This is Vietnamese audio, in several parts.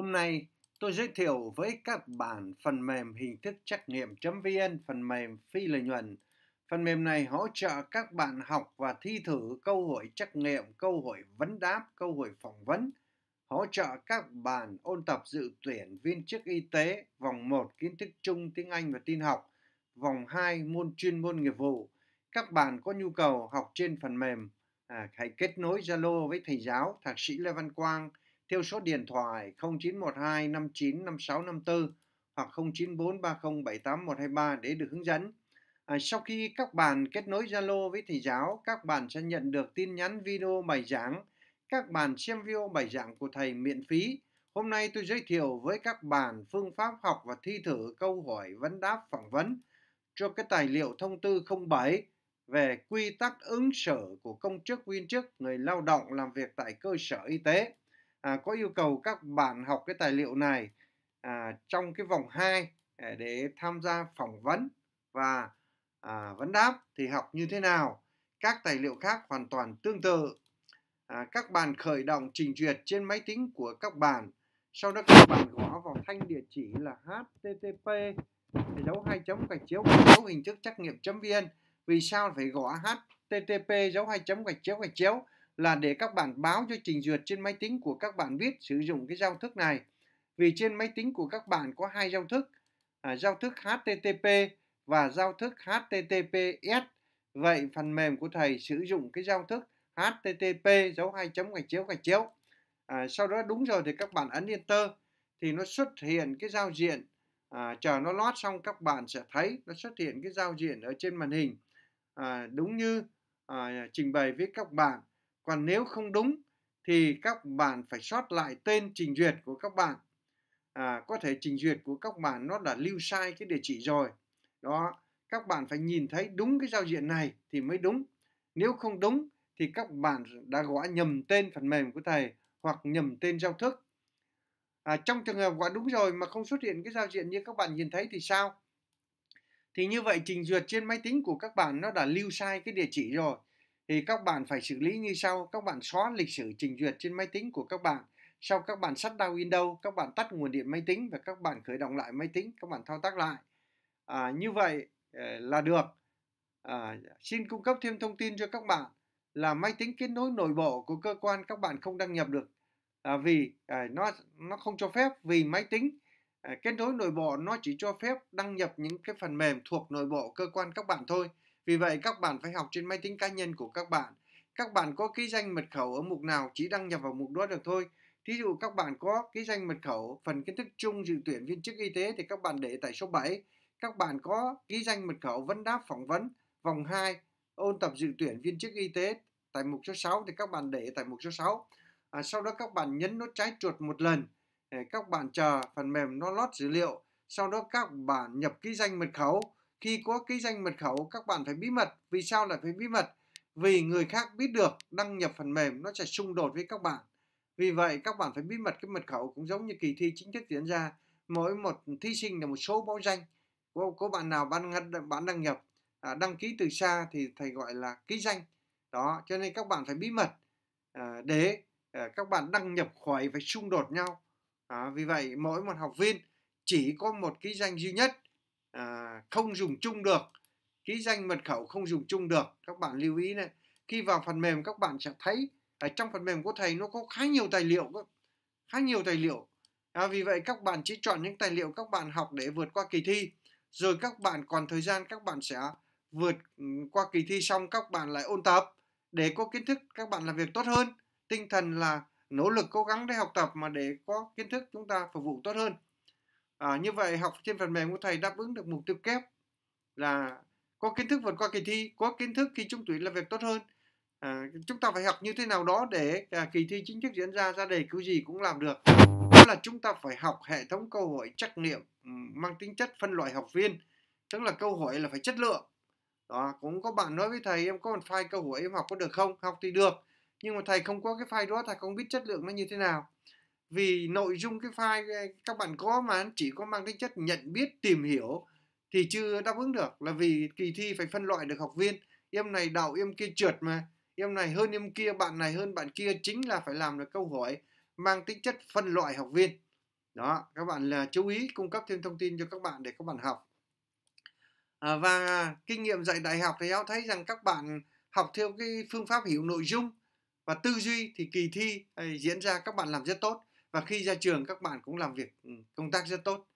Hôm nay tôi giới thiệu với các bạn phần mềm hình thức trắc nghiệm.vn, phần mềm phi lợi nhuận. Phần mềm này hỗ trợ các bạn học và thi thử câu hỏi trắc nghiệm, câu hỏi vấn đáp, câu hỏi phỏng vấn, hỗ trợ các bạn ôn tập dự tuyển viên chức y tế vòng 1 kiến thức chung tiếng Anh và tin học, vòng 2 môn chuyên môn nghiệp vụ. Các bạn có nhu cầu học trên phần mềm, à, hãy kết nối Zalo với thầy giáo Thạc sĩ Lê Văn Quang theo số điện thoại 0912 59 56 54 hoặc 094 30 78 123 để được hướng dẫn. À, sau khi các bạn kết nối Zalo với thầy giáo, các bạn sẽ nhận được tin nhắn video bài giảng. Các bạn xem video bài giảng của thầy miễn phí. Hôm nay tôi giới thiệu với các bạn phương pháp học và thi thử câu hỏi vấn đáp phỏng vấn cho cái tài liệu thông tư 07 về quy tắc ứng xử của công chức viên chức người lao động làm việc tại cơ sở y tế à, có yêu cầu các bạn học cái tài liệu này à, trong cái vòng 2 à, để tham gia phỏng vấn và à, vấn đáp thì học như thế nào các tài liệu khác hoàn toàn tương tự à, các bạn khởi động trình duyệt trên máy tính của các bạn sau đó các bạn gõ vào thanh địa chỉ là http dấu hai chấm gạch chiếu dấu hình thức trắc nghiệm chấm viên vì sao phải gõ http dấu hai chấm gạch chiếu gạch chiếu là để các bạn báo cho trình duyệt trên máy tính của các bạn biết sử dụng cái giao thức này. Vì trên máy tính của các bạn có hai giao thức, à, giao thức HTTP và giao thức HTTPS. Vậy phần mềm của thầy sử dụng cái giao thức HTTP dấu hai chấm gạch chéo gạch chéo. À, sau đó đúng rồi thì các bạn ấn Enter thì nó xuất hiện cái giao diện à, chờ nó lót xong các bạn sẽ thấy nó xuất hiện cái giao diện ở trên màn hình à, đúng như à, trình bày với các bạn còn nếu không đúng thì các bạn phải sót lại tên trình duyệt của các bạn à, có thể trình duyệt của các bạn nó đã lưu sai cái địa chỉ rồi đó các bạn phải nhìn thấy đúng cái giao diện này thì mới đúng nếu không đúng thì các bạn đã gõ nhầm tên phần mềm của thầy hoặc nhầm tên giao thức à, trong trường hợp gõ đúng rồi mà không xuất hiện cái giao diện như các bạn nhìn thấy thì sao thì như vậy trình duyệt trên máy tính của các bạn nó đã lưu sai cái địa chỉ rồi thì các bạn phải xử lý như sau các bạn xóa lịch sử trình duyệt trên máy tính của các bạn sau các bạn shut down Windows các bạn tắt nguồn điện máy tính và các bạn khởi động lại máy tính các bạn thao tác lại à, như vậy ờ, là được à, xin cung cấp thêm thông tin cho các bạn là máy tính kết nối nội bộ của cơ quan các bạn không đăng nhập được à, vì à, nó nó không cho phép vì máy tính à, kết nối nội bộ nó chỉ cho phép đăng nhập những cái phần mềm thuộc nội bộ cơ quan các bạn thôi vì vậy các bạn phải học trên máy tính cá nhân của các bạn. Các bạn có ký danh mật khẩu ở mục nào chỉ đăng nhập vào mục đó được thôi. Thí dụ các bạn có ký danh mật khẩu phần kiến thức chung dự tuyển viên chức y tế thì các bạn để tại số 7. Các bạn có ký danh mật khẩu vấn đáp phỏng vấn vòng 2 ôn tập dự tuyển viên chức y tế tại mục số 6 thì các bạn để tại mục số 6. À, sau đó các bạn nhấn nút trái chuột một lần các bạn chờ phần mềm nó lót dữ liệu. Sau đó các bạn nhập ký danh mật khẩu khi có cái danh mật khẩu các bạn phải bí mật vì sao lại phải bí mật vì người khác biết được đăng nhập phần mềm nó sẽ xung đột với các bạn vì vậy các bạn phải bí mật cái mật khẩu cũng giống như kỳ thi chính thức diễn ra mỗi một thí sinh là một số báo danh có, có bạn nào bạn bạn đăng nhập à, đăng ký từ xa thì thầy gọi là ký danh đó cho nên các bạn phải bí mật à, để à, các bạn đăng nhập khỏi phải xung đột nhau à, vì vậy mỗi một học viên chỉ có một ký danh duy nhất à, không dùng chung được ký danh mật khẩu không dùng chung được các bạn lưu ý này khi vào phần mềm các bạn sẽ thấy ở trong phần mềm của thầy nó có khá nhiều tài liệu khá nhiều tài liệu à, vì vậy các bạn chỉ chọn những tài liệu các bạn học để vượt qua kỳ thi rồi các bạn còn thời gian các bạn sẽ vượt ừ, qua kỳ thi xong các bạn lại ôn tập để có kiến thức các bạn làm việc tốt hơn tinh thần là nỗ lực cố gắng để học tập mà để có kiến thức chúng ta phục vụ tốt hơn à, như vậy học trên phần mềm của thầy đáp ứng được mục tiêu kép là có kiến thức vượt qua kỳ thi có kiến thức khi trúng tuyển là việc tốt hơn à, chúng ta phải học như thế nào đó để à, kỳ thi chính thức diễn ra ra đề cứ gì cũng làm được đó là chúng ta phải học hệ thống câu hỏi trắc nghiệm ừ, mang tính chất phân loại học viên tức là câu hỏi là phải chất lượng đó cũng có bạn nói với thầy em có một file câu hỏi em học có được không học thì được nhưng mà thầy không có cái file đó thầy không biết chất lượng nó như thế nào vì nội dung cái file các bạn có mà chỉ có mang tính chất nhận biết tìm hiểu thì chưa đáp ứng được là vì kỳ thi phải phân loại được học viên em này đậu em kia trượt mà em này hơn em kia bạn này hơn bạn kia chính là phải làm được câu hỏi mang tính chất phân loại học viên đó các bạn là chú ý cung cấp thêm thông tin cho các bạn để các bạn học à, và kinh nghiệm dạy đại học thì giáo thấy rằng các bạn học theo cái phương pháp hiểu nội dung và tư duy thì kỳ thi thì à, diễn ra các bạn làm rất tốt và khi ra trường các bạn cũng làm việc ừ, công tác rất tốt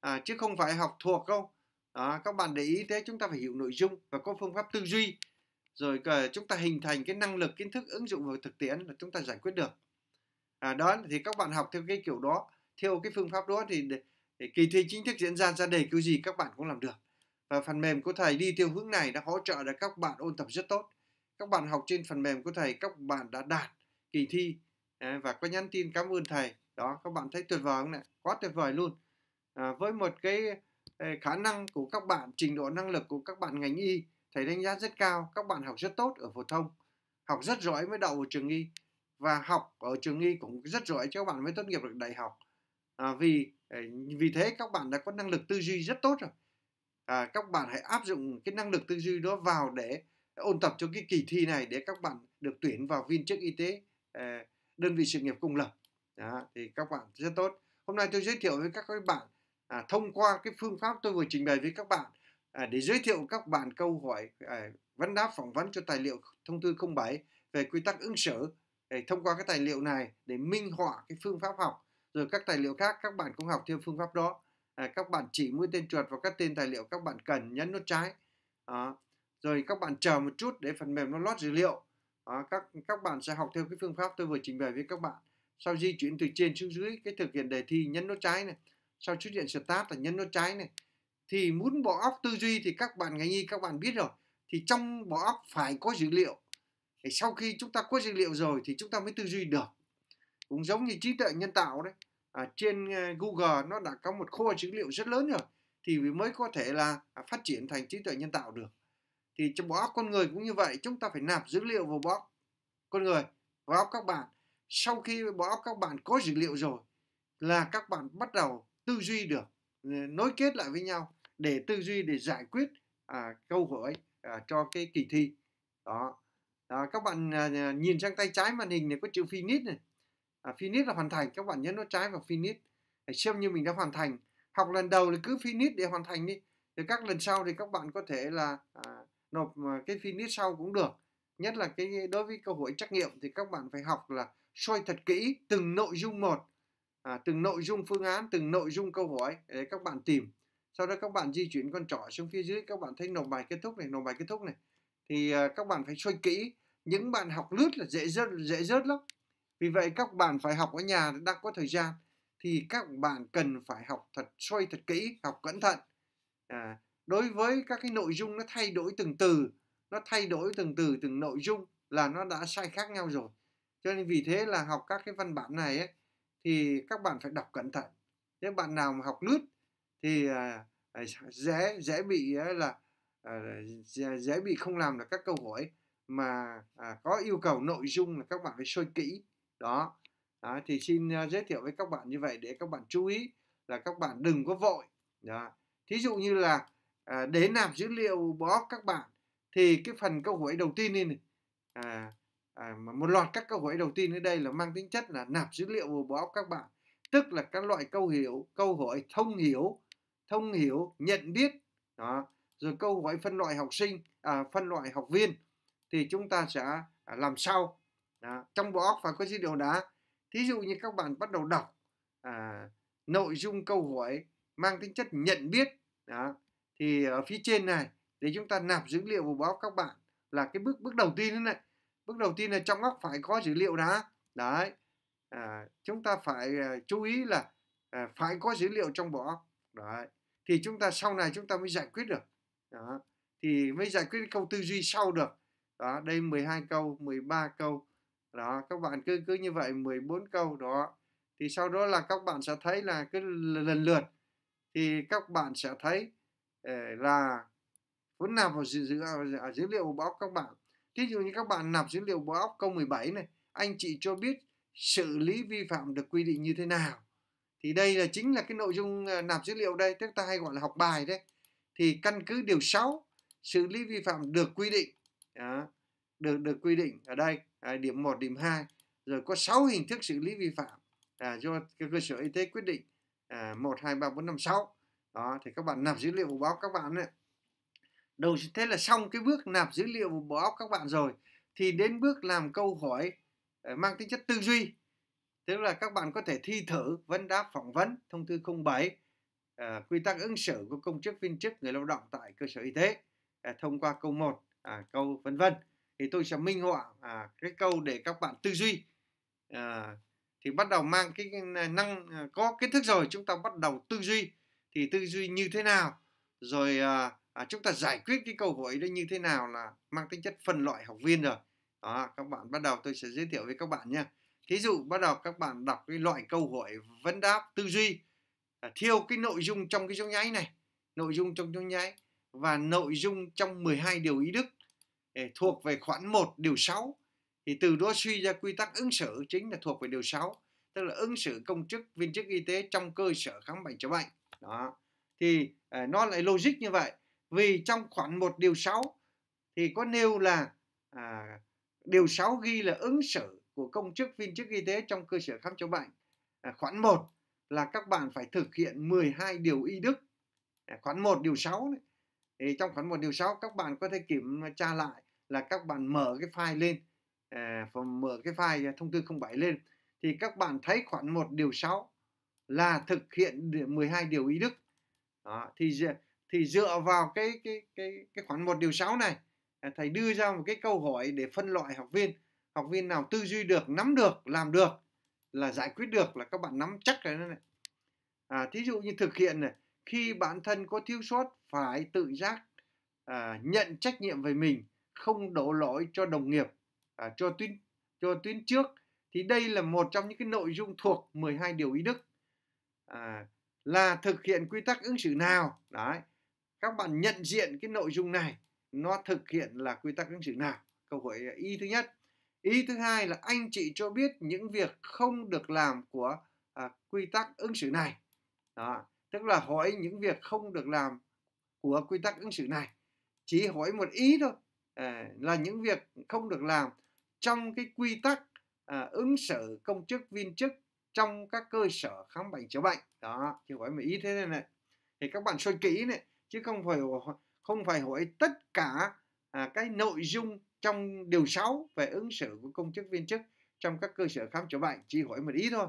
à, chứ không phải học thuộc đâu đó, các bạn để ý thế chúng ta phải hiểu nội dung và có phương pháp tư duy rồi chúng ta hình thành cái năng lực kiến thức ứng dụng vào thực tiễn là chúng ta giải quyết được à, đó thì các bạn học theo cái kiểu đó theo cái phương pháp đó thì để, để kỳ thi chính thức diễn ra ra đề kiểu gì các bạn cũng làm được và phần mềm của thầy đi theo hướng này đã hỗ trợ được các bạn ôn tập rất tốt các bạn học trên phần mềm của thầy các bạn đã đạt kỳ thi và có nhắn tin cảm ơn thầy đó các bạn thấy tuyệt vời không này quá tuyệt vời luôn à, với một cái ờ, khả năng của các bạn trình độ năng lực của các bạn ngành y thầy đánh giá rất cao các bạn học rất tốt ở phổ thông học rất giỏi mới đậu ở trường y và học ở trường y cũng rất giỏi cho các bạn mới tốt nghiệp được đại học à, vì ờ, vì thế các bạn đã có năng lực tư duy rất tốt rồi à, các bạn hãy áp dụng cái năng lực tư duy đó vào để ôn tập cho cái kỳ thi này để các bạn được tuyển vào viên chức y tế ờ, đơn vị sự nghiệp công lập đó, thì các bạn rất tốt hôm nay tôi giới thiệu với các bạn à, thông qua cái phương pháp tôi vừa trình bày với các bạn à, để giới thiệu các bạn câu hỏi à, vấn đáp phỏng vấn cho tài liệu thông tư 07 về quy tắc ứng xử để thông qua cái tài liệu này để minh họa cái phương pháp học rồi các tài liệu khác các bạn cũng học theo phương pháp đó à, các bạn chỉ mũi tên chuột vào các tên tài liệu các bạn cần nhấn nút trái à, rồi các bạn chờ một chút để phần mềm nó lót dữ liệu à, các các bạn sẽ học theo cái phương pháp tôi vừa trình bày với các bạn sau di chuyển từ trên xuống dưới cái thực hiện đề thi nhấn nút trái này sau xuất hiện start là nhấn nút trái này thì muốn bỏ óc tư duy thì các bạn ngày nhi các bạn biết rồi thì trong bỏ óc phải có dữ liệu thì sau khi chúng ta có dữ liệu rồi thì chúng ta mới tư duy được cũng giống như trí tuệ nhân tạo đấy à, trên ờ, Google nó đã có một kho dữ liệu rất lớn rồi thì mới có thể là à, phát triển thành trí tuệ nhân tạo được thì trong bỏ óc con người cũng như vậy chúng ta phải nạp dữ liệu vào bộ óc con người vào óc các bạn sau khi bộ óc các bạn có dữ liệu rồi là các bạn bắt đầu tư duy được ờ, nối kết lại với nhau để tư duy để giải quyết à, câu hỏi à, cho cái kỳ thi đó à, các bạn à, nhìn sang tay trái màn hình này có chữ finish này à, finish là hoàn thành các bạn nhấn nó trái vào finish để xem như mình đã hoàn thành học lần đầu thì cứ finish để hoàn thành đi thì các lần sau thì các bạn có thể là à, nộp à, cái finish sau cũng được nhất là cái đối với câu hỏi trắc nghiệm thì các bạn phải học là soi thật kỹ từng nội dung một à, từng nội dung phương án từng nội dung câu hỏi để các bạn tìm sau đó các bạn di chuyển con trỏ xuống phía dưới các bạn thấy nộp bài kết thúc này nộp bài kết thúc này thì à, các bạn phải xoay kỹ những bạn học lướt là dễ rớt dễ rớt lắm vì vậy các bạn phải học ở nhà đang có thời gian thì các bạn cần phải học thật xoay thật kỹ học cẩn thận à, đối với các cái nội dung nó thay đổi từng từ nó thay đổi từng từ từng nội dung là nó đã sai khác nhau rồi cho nên vì thế là học các cái văn bản này ấy, thì các bạn phải đọc cẩn thận nếu bạn nào mà học lướt thì uh, dễ dễ bị uh, là uh, dễ bị không làm được các câu hỏi mà có yêu cầu nội dung là các bạn phải sôi kỹ đó đó, thì xin giới thiệu với các bạn như vậy để các bạn chú ý là các bạn đừng có vội đó. thí dụ như là à, để nạp dữ liệu blog các bạn thì cái phần câu hỏi đầu tiên này, này à, à, một loạt các câu hỏi đầu tiên ở đây là mang tính chất là nạp dữ liệu vào báo các bạn tức là các loại câu hiểu câu hỏi thông hiểu thông hiểu nhận biết đó rồi câu hỏi phân loại học sinh à, phân loại học viên thì chúng ta sẽ à, làm sao đó. trong bộ óc phải có dữ liệu đá thí dụ như các bạn bắt đầu đọc à, nội dung câu hỏi mang tính chất nhận biết đó. thì ở phía trên này để chúng ta nạp dữ liệu vào bộ óc các bạn là cái bước bước đầu tiên đấy này bước đầu tiên là trong óc phải có dữ liệu đã đấy à, chúng ta phải à, chú ý là à, phải có dữ liệu trong bộ óc đấy thì chúng ta sau này chúng ta mới giải quyết được đó. thì mới giải quyết câu tư duy sau được đó đây 12 câu 13 câu đó các bạn cứ cứ như vậy 14 câu đó thì sau đó là các bạn sẽ thấy là cứ lần lượt thì các bạn sẽ thấy ờ, là vốn nào vào dữ, dữ, à, dữ liệu của báo các bạn Thí dụ như các bạn nạp dữ liệu bộ óc câu 17 này, anh chị cho biết xử lý vi phạm được quy định như thế nào. Thì đây là chính là cái nội dung à, nạp dữ liệu đây, tức ta hay gọi là học bài đấy. Thì căn cứ điều 6, xử lý vi phạm được quy định. Đó, được được quy định ở đây, à, điểm 1, điểm 2. Rồi có 6 hình thức xử lý vi phạm à, do cơ sở y tế quyết định à, 1, 2, 3, 4, 5, 6. Đó, thì các bạn nạp dữ liệu báo các bạn ấy, đầu thế là xong cái bước nạp dữ liệu vào bộ óc các bạn rồi thì đến bước làm câu hỏi ờ, mang tính chất tư duy tức là các bạn có thể thi thử vấn đáp phỏng vấn thông tư 07 à, ờ, quy tắc ứng xử của công chức viên chức người lao động tại cơ sở y tế à, thông qua câu 1 à, câu vân vân thì tôi sẽ minh họa à, cái câu để các bạn tư duy à, thì bắt đầu mang cái à, năng à, có kiến thức rồi chúng ta bắt đầu tư duy thì tư duy như thế nào rồi à, à, chúng ta giải quyết cái câu hỏi đấy như thế nào là mang tính chất phân loại học viên rồi đó các bạn bắt đầu tôi sẽ giới thiệu với các bạn nhé thí dụ bắt đầu các bạn đọc cái loại câu hỏi vấn đáp tư duy à, thiêu cái nội dung trong cái dòng nháy này nội dung trong dòng nháy và nội dung trong 12 điều ý đức để thuộc về khoản 1 điều 6 thì từ đó suy ra quy tắc ứng xử chính là thuộc về điều 6 tức là ứng xử công chức viên chức y tế trong cơ sở khám bệnh chữa bệnh đó thì à, nó lại logic như vậy vì trong khoản 1 điều 6 thì có nêu là à, điều 6 ghi là ứng xử của công chức viên chức y tế trong cơ sở khám chữa bệnh. À, khoản 1 là các bạn phải thực hiện 12 điều y đức. À, khoản 1 điều 6 này. Thì trong khoản 1 điều 6 các bạn có thể kiểm tra lại là các bạn mở cái file lên à, mở cái file thông tư 07 lên thì các bạn thấy khoản 1 điều 6 là thực hiện 12 điều y đức. Đó, thì thì dựa vào cái cái cái cái khoản một điều 6 này à, thầy đưa ra một cái câu hỏi để phân loại học viên học viên nào tư duy được nắm được làm được là giải quyết được là các bạn nắm chắc cái này à, thí dụ như thực hiện này khi bản thân có thiếu sót phải tự giác à, nhận trách nhiệm về mình không đổ lỗi cho đồng nghiệp à, cho tuyến cho tuyến trước thì đây là một trong những cái nội dung thuộc 12 điều ý đức à, là thực hiện quy tắc ứng xử nào đấy các bạn nhận diện cái nội dung này nó thực hiện là quy tắc ứng xử nào câu hỏi y thứ nhất ý thứ hai là anh chị cho biết những việc không được làm của à, quy tắc ứng xử này đó tức là hỏi những việc không được làm của quy tắc ứng xử này chỉ hỏi một ý thôi à, là những việc không được làm trong cái quy tắc à, ứng xử công chức viên chức trong các cơ sở khám bệnh chữa bệnh đó chỉ hỏi một ý thế này này thì các bạn suy kỹ này chứ không phải không phải hỏi tất cả à, cái nội dung trong điều 6 về ứng xử của công chức viên chức trong các cơ sở khám chữa bệnh chỉ hỏi một ý thôi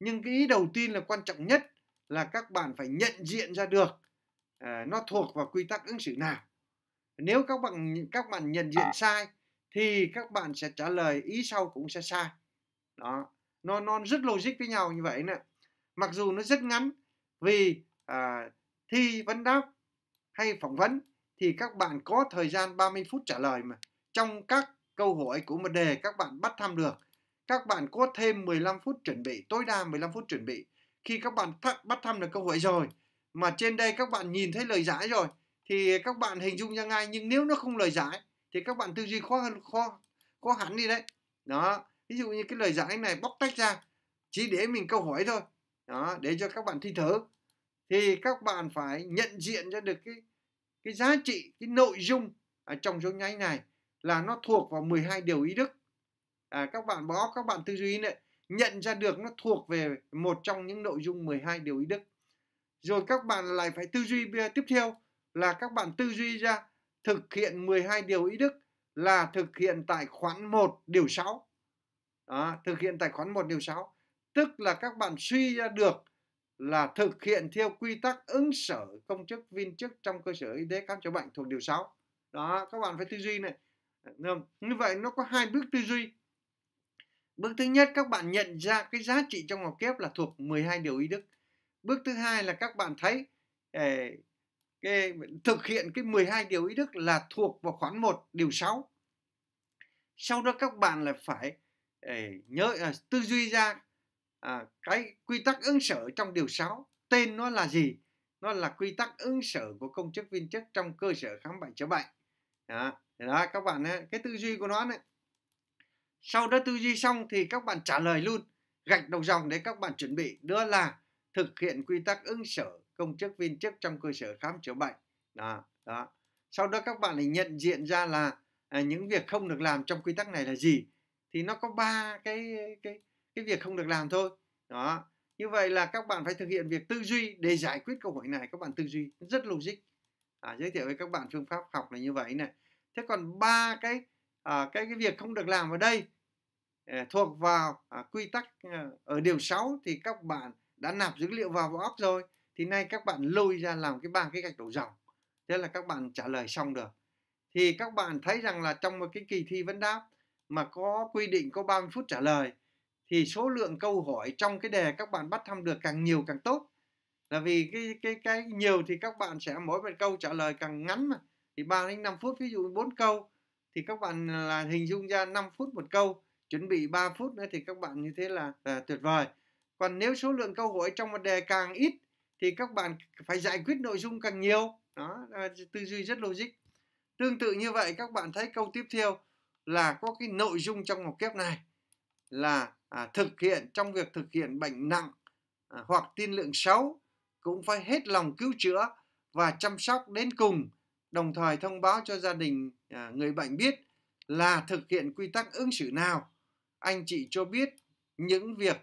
nhưng cái ý đầu tiên là quan trọng nhất là các bạn phải nhận diện ra được à, nó thuộc vào quy tắc ứng xử nào nếu các bạn các bạn nhận diện à. sai thì các bạn sẽ trả lời ý sau cũng sẽ sai đó nó nó rất logic với nhau như vậy nè mặc dù nó rất ngắn vì à, thi vấn đáp hay phỏng vấn thì các bạn có thời gian 30 phút trả lời mà. Trong các câu hỏi của một đề các bạn bắt thăm được. Các bạn có thêm 15 phút chuẩn bị, tối đa 15 phút chuẩn bị. Khi các bạn th- bắt thăm được câu hỏi rồi, mà trên đây các bạn nhìn thấy lời giải rồi, thì các bạn hình dung ra ngay. Nhưng nếu nó không lời giải, thì các bạn tư duy khó hơn, khó, khó hẳn đi đấy. Đó, ví dụ như cái lời giải này bóc tách ra, chỉ để mình câu hỏi thôi. Đó, để cho các bạn thi thử thì các bạn phải nhận diện ra được cái cái giá trị cái nội dung ở trong dấu nháy này là nó thuộc vào 12 điều ý đức à, các bạn bó các bạn tư duy này nhận ra được nó thuộc về một trong những nội dung 12 điều ý đức rồi các bạn lại phải tư duy tiếp theo là các bạn tư duy ra thực hiện 12 điều ý đức là thực hiện tại khoản 1 điều 6 à, thực hiện tại khoản 1 điều 6 tức là các bạn suy ra được là thực hiện theo quy tắc ứng xử công chức viên chức trong cơ sở y tế khám chữa bệnh thuộc điều 6 đó các bạn phải tư duy này như vậy nó có hai bước tư duy bước thứ nhất các bạn nhận ra cái giá trị trong học kép là thuộc 12 điều y đức bước thứ hai là các bạn thấy cái, thực hiện cái 12 điều y đức là thuộc vào khoản 1 điều 6 sau đó các bạn là phải nhớ à, tư duy ra à, cái quy tắc ứng xử trong điều 6 tên nó là gì nó là quy tắc ứng xử của công chức viên chức trong cơ sở khám bệnh chữa bệnh đó, đó các bạn cái tư duy của nó này sau đó tư duy xong thì các bạn trả lời luôn gạch đầu dòng để các bạn chuẩn bị đó là thực hiện quy tắc ứng xử công chức viên chức trong cơ sở khám chữa bệnh đó đó sau đó các bạn lại nhận diện ra là à, những việc không được làm trong quy tắc này là gì thì nó có ba cái cái cái việc không được làm thôi đó như vậy là các bạn phải thực hiện việc tư duy để giải quyết câu hỏi này các bạn tư duy rất logic à, giới thiệu với các bạn phương pháp học là như vậy này thế còn ba cái à, cái cái việc không được làm ở đây à, thuộc vào à, quy tắc à, ở điều 6 thì các bạn đã nạp dữ liệu vào box rồi thì nay các bạn lôi ra làm cái ba cái gạch đổ dòng thế là các bạn trả lời xong được thì các bạn thấy rằng là trong một cái kỳ thi vấn đáp mà có quy định có 30 phút trả lời thì số lượng câu hỏi trong cái đề các bạn bắt thăm được càng nhiều càng tốt là vì cái cái cái nhiều thì các bạn sẽ mỗi một câu trả lời càng ngắn mà thì 3 đến 5 phút ví dụ 4 câu thì các bạn à, là hình dung ra 5 phút một câu chuẩn bị 3 phút nữa thì các bạn như thế là, là tuyệt vời còn nếu số lượng câu hỏi trong một đề càng ít thì các bạn phải giải quyết nội dung càng nhiều đó à, tư duy rất logic tương tự như vậy các bạn thấy câu tiếp theo là có cái nội dung trong một kép này là à, thực hiện trong việc thực hiện bệnh nặng à, hoặc tiên lượng xấu cũng phải hết lòng cứu chữa và chăm sóc đến cùng đồng thời thông báo cho gia đình à, người bệnh biết là thực hiện quy tắc ứng xử nào anh chị cho biết những việc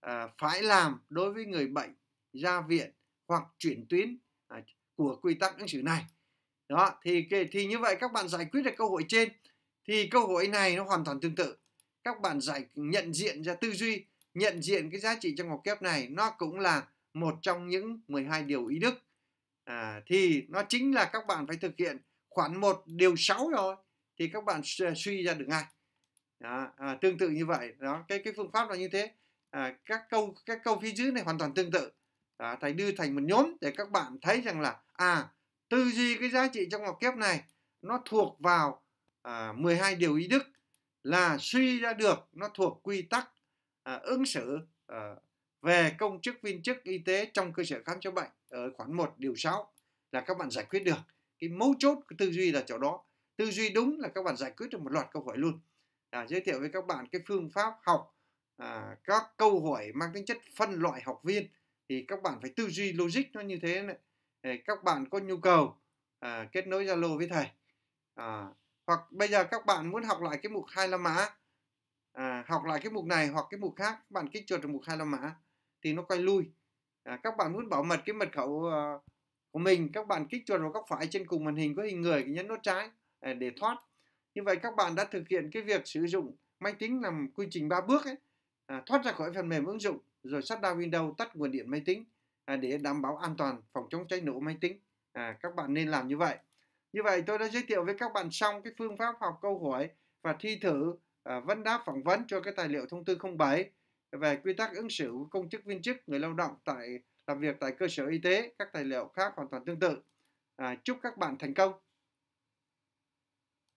à, phải làm đối với người bệnh ra viện hoặc chuyển tuyến à, của quy tắc ứng xử này đó thì thì như vậy các bạn giải quyết được câu hỏi trên thì câu hỏi này nó hoàn toàn tương tự các bạn giải nhận diện ra tư duy nhận diện cái giá trị trong học kép này nó cũng là một trong những 12 điều ý đức à, thì nó chính là các bạn phải thực hiện khoản 1 điều 6 rồi thì các bạn suy ra được ngay đó, à, tương tự như vậy đó cái cái phương pháp là như thế à, các câu các câu phía dưới này hoàn toàn tương tự à, thầy đưa thành một nhóm để các bạn thấy rằng là à tư duy cái giá trị trong học kép này nó thuộc vào à, 12 điều ý đức là suy ra được nó thuộc quy tắc à, ứng xử à, về công chức viên chức y tế trong cơ sở khám chữa bệnh ở khoản 1 điều 6 là các bạn giải quyết được cái mấu chốt của tư duy là chỗ đó tư duy đúng là các bạn giải quyết được một loạt câu hỏi luôn à, giới thiệu với các bạn cái phương pháp học à, các câu hỏi mang tính chất phân loại học viên thì các bạn phải tư duy logic nó như thế này các bạn có nhu cầu à, kết nối zalo với thầy à, hoặc bây giờ các bạn muốn học lại cái mục hai la mã à, học lại cái mục này hoặc cái mục khác các bạn kích chuột vào mục hai la mã thì nó quay lui à, các bạn muốn bảo mật cái mật khẩu uh, của mình các bạn kích chuột vào góc phải trên cùng màn hình có hình người nhấn nút trái à, để thoát như vậy các bạn đã thực hiện cái việc sử dụng máy tính làm quy trình ba bước ấy, à, thoát ra khỏi phần mềm ứng dụng rồi shut down Windows tắt nguồn điện máy tính à, để đảm bảo an toàn phòng chống cháy nổ máy tính à, các bạn nên làm như vậy như vậy tôi đã giới thiệu với các bạn xong cái phương pháp học câu hỏi và thi thử à, vấn đáp phỏng vấn cho cái tài liệu thông tư 07 về quy tắc ứng xử của công chức viên chức người lao động tại làm việc tại cơ sở y tế các tài liệu khác hoàn toàn tương tự à, chúc các bạn thành công